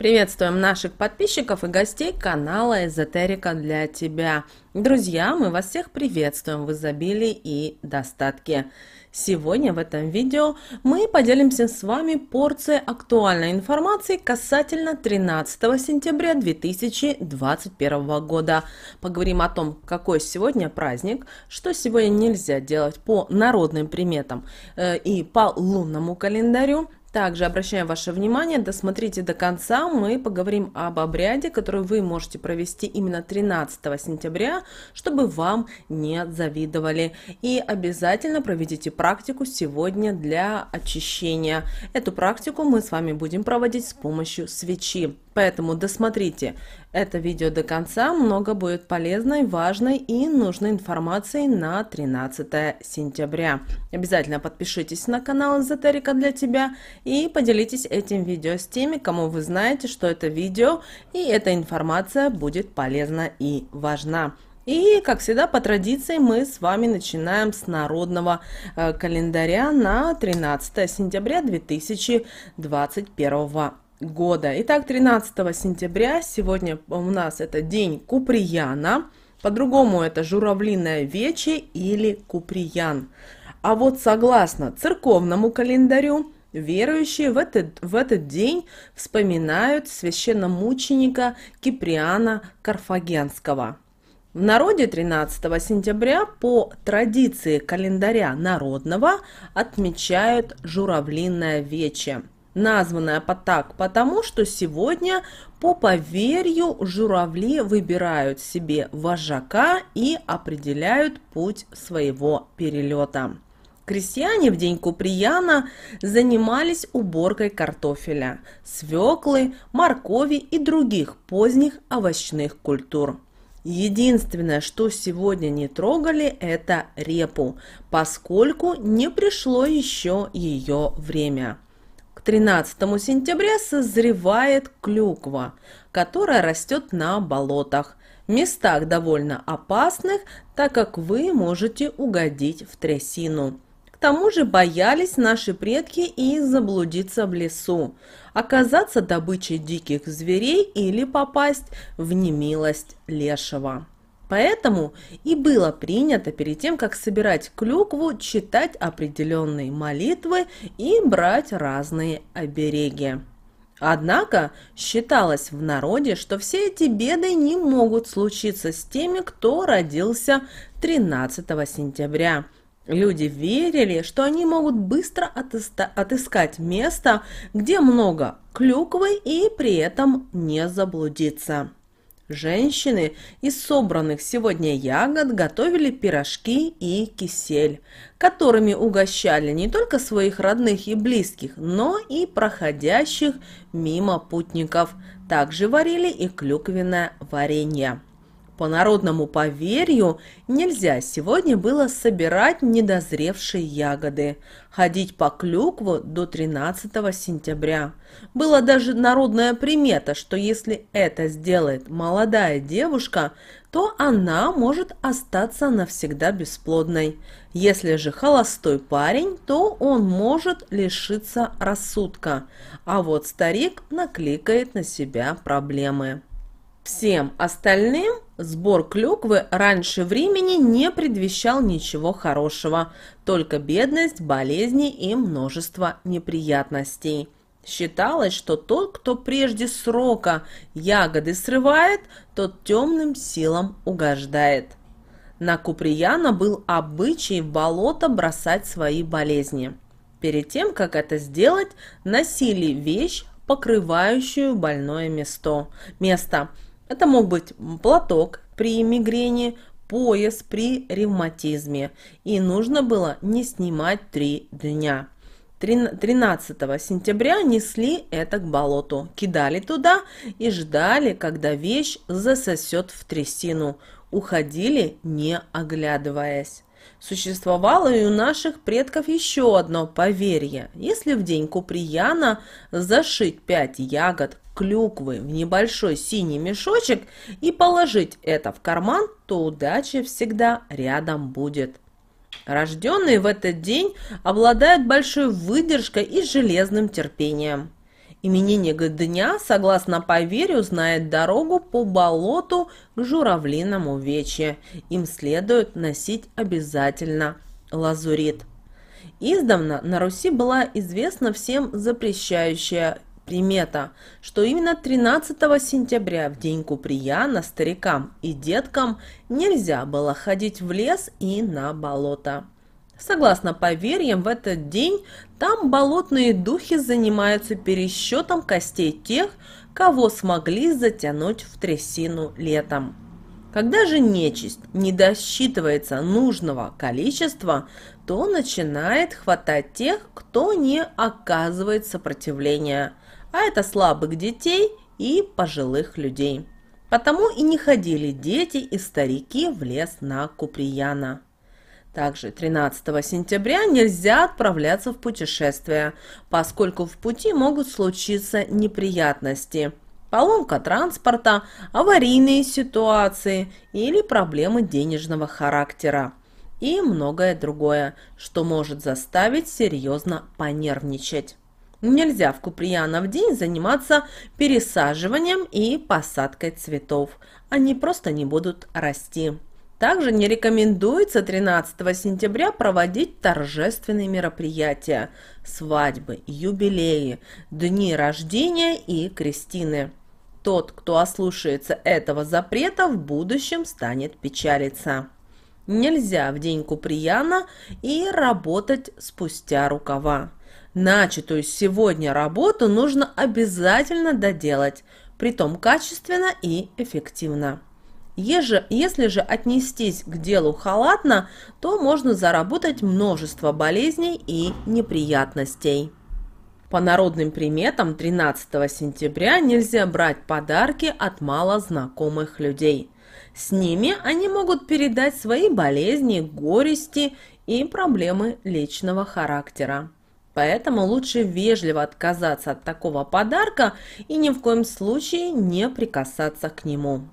Приветствуем наших подписчиков и гостей канала «Эзотерика для тебя». Друзья, мы вас всех приветствуем в изобилии и достатке. Сегодня в этом видео мы поделимся с вами порцией актуальной информации касательно 13 сентября 2021 года. Поговорим о том, какой сегодня праздник, что сегодня нельзя делать по народным приметам э, и по лунному календарю – также обращаем ваше внимание, досмотрите до конца, мы поговорим об обряде, который вы можете провести именно 13 сентября, чтобы вам не завидовали. И обязательно проведите практику сегодня для очищения. Эту практику мы с вами будем проводить с помощью свечи. Поэтому досмотрите это видео до конца, много будет полезной, важной и нужной информации на 13 сентября. Обязательно подпишитесь на канал Эзотерика для тебя и поделитесь этим видео с теми, кому вы знаете, что это видео и эта информация будет полезна и важна. И, как всегда, по традиции мы с вами начинаем с народного э, календаря на 13 сентября 2021 года года. Итак, 13 сентября, сегодня у нас это день Куприяна, по-другому это журавлиное вече или Куприян. А вот согласно церковному календарю, верующие в этот, в этот день вспоминают священномученика Киприана Карфагенского. В народе 13 сентября по традиции календаря народного отмечают журавлиное вече – названная под так потому, что сегодня по поверью журавли выбирают себе вожака и определяют путь своего перелета. Крестьяне в день Куприяна занимались уборкой картофеля, свеклы, моркови и других поздних овощных культур. Единственное, что сегодня не трогали, это репу, поскольку не пришло еще ее время – 13 сентября созревает клюква, которая растет на болотах, местах довольно опасных, так как вы можете угодить в трясину. К тому же боялись наши предки и заблудиться в лесу, оказаться добычей диких зверей или попасть в немилость лешего. Поэтому и было принято перед тем, как собирать клюкву, читать определенные молитвы и брать разные обереги. Однако считалось в народе, что все эти беды не могут случиться с теми, кто родился 13 сентября. Люди верили, что они могут быстро отыскать место, где много клюквы и при этом не заблудиться. Женщины из собранных сегодня ягод готовили пирожки и кисель, которыми угощали не только своих родных и близких, но и проходящих мимо путников. Также варили и клюквенное варенье. По народному поверью, нельзя сегодня было собирать недозревшие ягоды, ходить по клюкву до 13 сентября. Была даже народная примета, что если это сделает молодая девушка, то она может остаться навсегда бесплодной. Если же холостой парень, то он может лишиться рассудка, а вот старик накликает на себя проблемы. Всем остальным Сбор клюквы раньше времени не предвещал ничего хорошего, только бедность, болезни и множество неприятностей. Считалось, что тот, кто прежде срока ягоды срывает, тот темным силам угождает. На Куприяна был обычай в болото бросать свои болезни. Перед тем, как это сделать, носили вещь, покрывающую больное место. Место – это мог быть платок при мигрени, пояс при ревматизме. И нужно было не снимать три дня. 13 сентября несли это к болоту, кидали туда и ждали, когда вещь засосет в трясину. Уходили, не оглядываясь. Существовало и у наших предков еще одно поверье. Если в день Куприяна зашить пять ягод клюквы в небольшой синий мешочек и положить это в карман, то удача всегда рядом будет. Рожденные в этот день обладают большой выдержкой и железным терпением. Именинник дня, согласно поверью, знает дорогу по болоту к журавлиному вече. Им следует носить обязательно лазурит. Издавна на Руси была известна всем запрещающая примета, что именно 13 сентября, в день Куприяна, старикам и деткам нельзя было ходить в лес и на болото. Согласно поверьям, в этот день там болотные духи занимаются пересчетом костей тех, кого смогли затянуть в трясину летом. Когда же нечисть не досчитывается нужного количества, то начинает хватать тех, кто не оказывает сопротивления, а это слабых детей и пожилых людей. Потому и не ходили дети и старики в лес на Куприяна. Также 13 сентября нельзя отправляться в путешествие, поскольку в пути могут случиться неприятности, поломка транспорта, аварийные ситуации или проблемы денежного характера и многое другое, что может заставить серьезно понервничать. Нельзя в Куприянов день заниматься пересаживанием и посадкой цветов. Они просто не будут расти. Также не рекомендуется 13 сентября проводить торжественные мероприятия, свадьбы, юбилеи, дни рождения и крестины. Тот, кто ослушается этого запрета, в будущем станет печалиться. Нельзя в день Куприяна и работать спустя рукава. Начатую сегодня работу нужно обязательно доделать, притом качественно и эффективно. Еже, если же отнестись к делу халатно, то можно заработать множество болезней и неприятностей. По народным приметам 13 сентября нельзя брать подарки от малознакомых людей. С ними они могут передать свои болезни, горести и проблемы личного характера. Поэтому лучше вежливо отказаться от такого подарка и ни в коем случае не прикасаться к нему.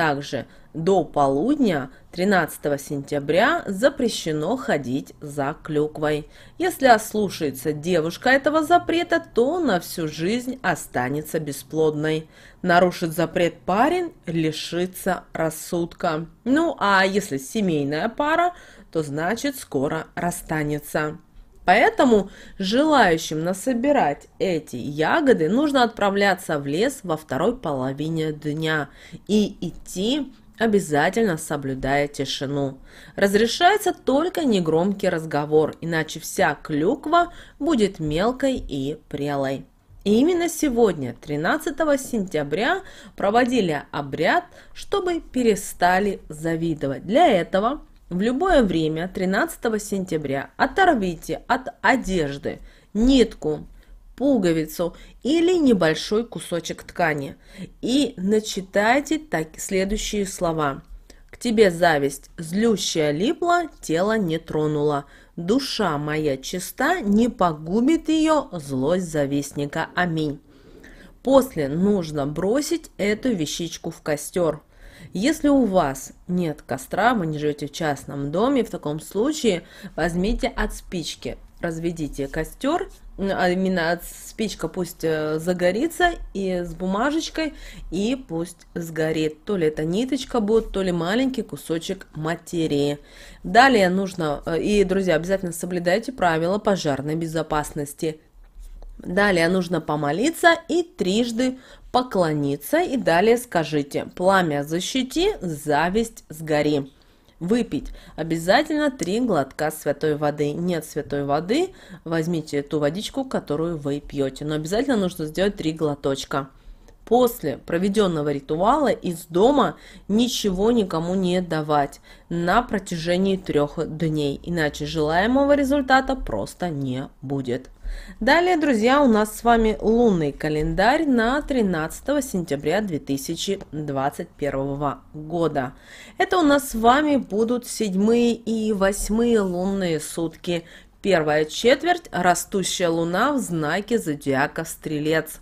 Также до полудня 13 сентября запрещено ходить за клюквой. Если ослушается девушка этого запрета, то на всю жизнь останется бесплодной. Нарушит запрет парень, лишится рассудка. Ну а если семейная пара, то значит скоро расстанется. Поэтому желающим насобирать эти ягоды нужно отправляться в лес во второй половине дня и идти обязательно соблюдая тишину. Разрешается только негромкий разговор, иначе вся клюква будет мелкой и прелой. И именно сегодня, 13 сентября, проводили обряд, чтобы перестали завидовать. Для этого в любое время 13 сентября оторвите от одежды нитку, пуговицу или небольшой кусочек ткани и начитайте так, следующие слова. К тебе зависть злющая липла, тело не тронула. Душа моя чиста, не погубит ее злость завистника. Аминь. После нужно бросить эту вещичку в костер. Если у вас нет костра, вы не живете в частном доме, в таком случае возьмите от спички, разведите костер, а именно от спичка пусть э, загорится и с бумажечкой, и пусть сгорит. То ли это ниточка будет, то ли маленький кусочек материи. Далее нужно, э, и, друзья, обязательно соблюдайте правила пожарной безопасности. Далее нужно помолиться и трижды поклониться. И далее скажите «Пламя защити, зависть сгори». Выпить обязательно три глотка святой воды. Нет святой воды, возьмите ту водичку, которую вы пьете. Но обязательно нужно сделать три глоточка. После проведенного ритуала из дома ничего никому не давать на протяжении трех дней, иначе желаемого результата просто не будет. Далее, друзья, у нас с вами лунный календарь на 13 сентября 2021 года. Это у нас с вами будут седьмые и восьмые лунные сутки. Первая четверть – растущая луна в знаке зодиака «Стрелец»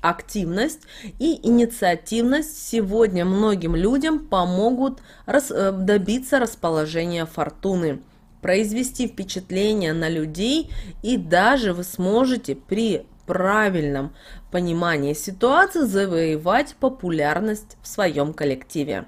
активность и инициативность сегодня многим людям помогут рас э, добиться расположения фортуны – произвести впечатление на людей, и даже вы сможете при правильном понимании ситуации завоевать популярность в своем коллективе.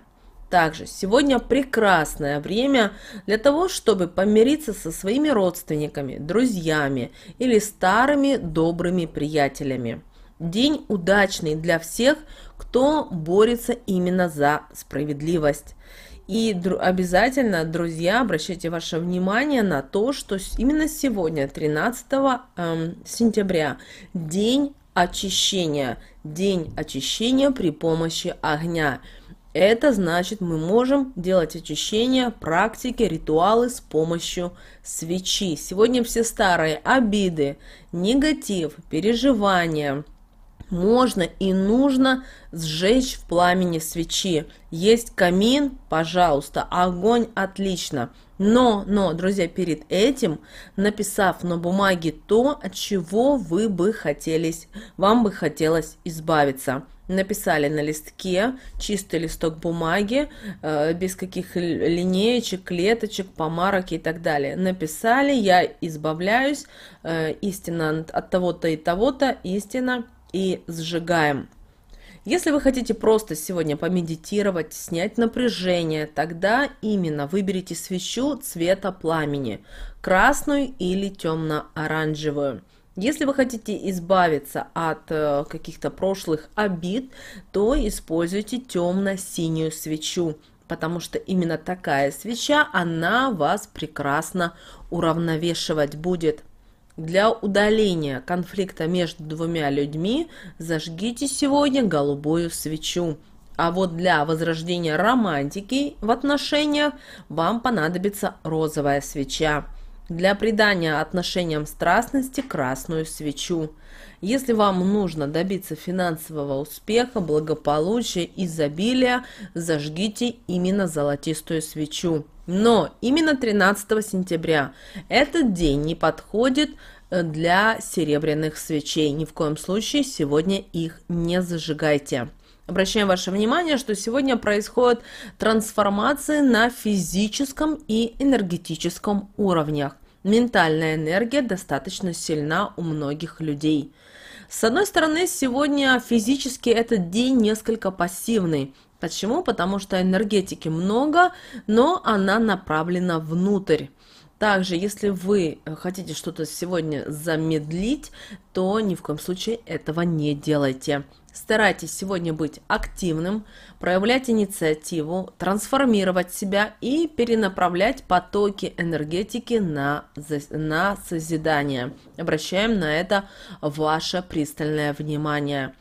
Также сегодня прекрасное время для того, чтобы помириться со своими родственниками, друзьями или старыми добрыми приятелями. День удачный для всех, кто борется именно за справедливость. И дру- обязательно, друзья, обращайте ваше внимание на то, что именно сегодня, 13 эм, сентября, день очищения. День очищения при помощи огня. Это значит, мы можем делать очищение, практики, ритуалы с помощью свечи. Сегодня все старые обиды, негатив, переживания – можно и нужно сжечь в пламени свечи. Есть камин, пожалуйста, огонь отлично. Но, но, друзья, перед этим, написав на бумаге то, от чего вы бы хотелись, вам бы хотелось избавиться. Написали на листке, чистый листок бумаги, э, без каких линеечек, клеточек, помарок и так далее. Написали, я избавляюсь, э, истина от того-то и того-то, истина и сжигаем. Если вы хотите просто сегодня помедитировать, снять напряжение, тогда именно выберите свечу цвета пламени, красную или темно-оранжевую. Если вы хотите избавиться от э, каких-то прошлых обид, то используйте темно-синюю свечу, потому что именно такая свеча, она вас прекрасно уравновешивать будет. Для удаления конфликта между двумя людьми зажгите сегодня голубую свечу. А вот для возрождения романтики в отношениях вам понадобится розовая свеча. Для придания отношениям страстности красную свечу – если вам нужно добиться финансового успеха, благополучия, изобилия, зажгите именно золотистую свечу. Но именно 13 сентября этот день не подходит э, для серебряных свечей. Ни в коем случае сегодня их не зажигайте. Обращаем ваше внимание, что сегодня происходят трансформации на физическом и энергетическом уровнях. Ментальная энергия достаточно сильна у многих людей – с одной стороны, сегодня физически этот день несколько пассивный. Почему? Потому что энергетики много, но она направлена внутрь. Также, если вы э, хотите что-то сегодня замедлить, то ни в коем случае этого не делайте. Старайтесь сегодня быть активным, проявлять инициативу, трансформировать себя и перенаправлять потоки энергетики на, на созидание. Обращаем на это ваше пристальное внимание.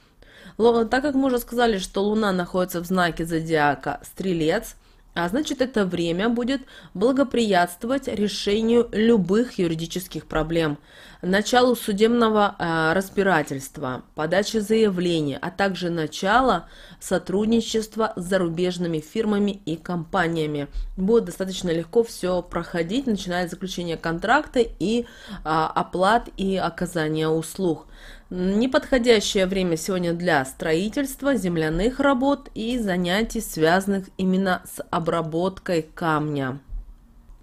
Так как мы уже сказали, что Луна находится в знаке зодиака Стрелец, а значит, это время будет благоприятствовать решению любых юридических проблем, началу судебного э, разбирательства, подачи заявления, а также начало сотрудничества с зарубежными фирмами и компаниями. Будет достаточно легко все проходить, начиная с заключения контракта и э, оплат и оказания услуг. Неподходящее время сегодня для строительства, земляных работ и занятий, связанных именно с обработкой камня.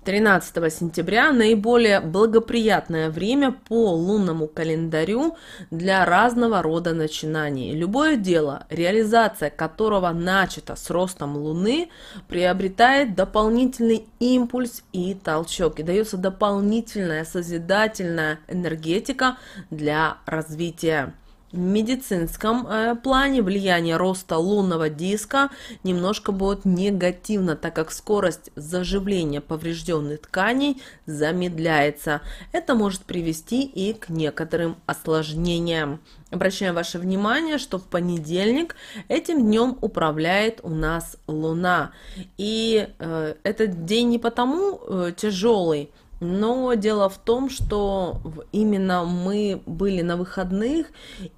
13 сентября наиболее благоприятное время по лунному календарю для разного рода начинаний. Любое дело, реализация которого начата с ростом Луны, приобретает дополнительный импульс и толчок, и дается дополнительная созидательная энергетика для развития медицинском э, плане влияние роста лунного диска немножко будет негативно, так как скорость заживления поврежденных тканей замедляется. Это может привести и к некоторым осложнениям. Обращаем ваше внимание, что в понедельник этим днем управляет у нас Луна. И э, этот день не потому э, тяжелый, но дело в том, что именно мы были на выходных,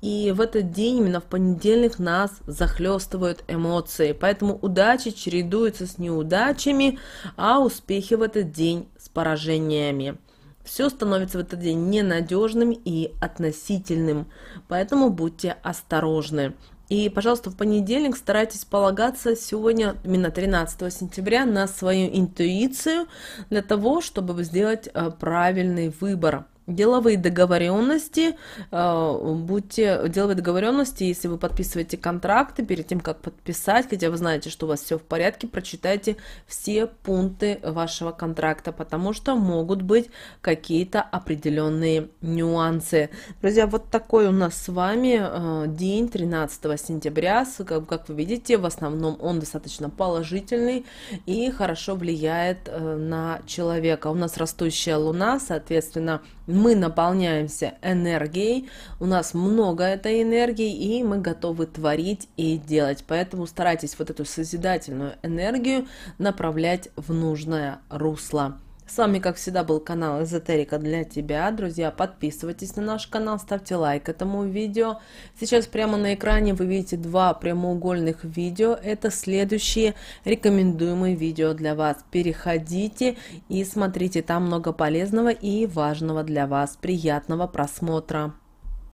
и в этот день, именно в понедельник, нас захлестывают эмоции. Поэтому удачи чередуются с неудачами, а успехи в этот день с поражениями. Все становится в этот день ненадежным и относительным, поэтому будьте осторожны. И, пожалуйста, в понедельник старайтесь полагаться сегодня, именно 13 сентября, на свою интуицию для того, чтобы сделать э, правильный выбор. Деловые договоренности, э, будьте, деловые договоренности, если вы подписываете контракты, перед тем, как подписать, хотя вы знаете, что у вас все в порядке, прочитайте все пункты вашего контракта, потому что могут быть какие-то определенные нюансы. Друзья, вот такой у нас с вами э, день 13 сентября, как вы видите, в основном он достаточно положительный и хорошо влияет э, на человека. У нас растущая луна, соответственно, мы наполняемся энергией, у нас много этой энергии, и мы готовы творить и делать. Поэтому старайтесь вот эту созидательную энергию направлять в нужное русло. С вами, как всегда, был канал Эзотерика для тебя. Друзья, подписывайтесь на наш канал, ставьте лайк этому видео. Сейчас прямо на экране вы видите два прямоугольных видео. Это следующие рекомендуемые видео для вас. Переходите и смотрите, там много полезного и важного для вас. Приятного просмотра!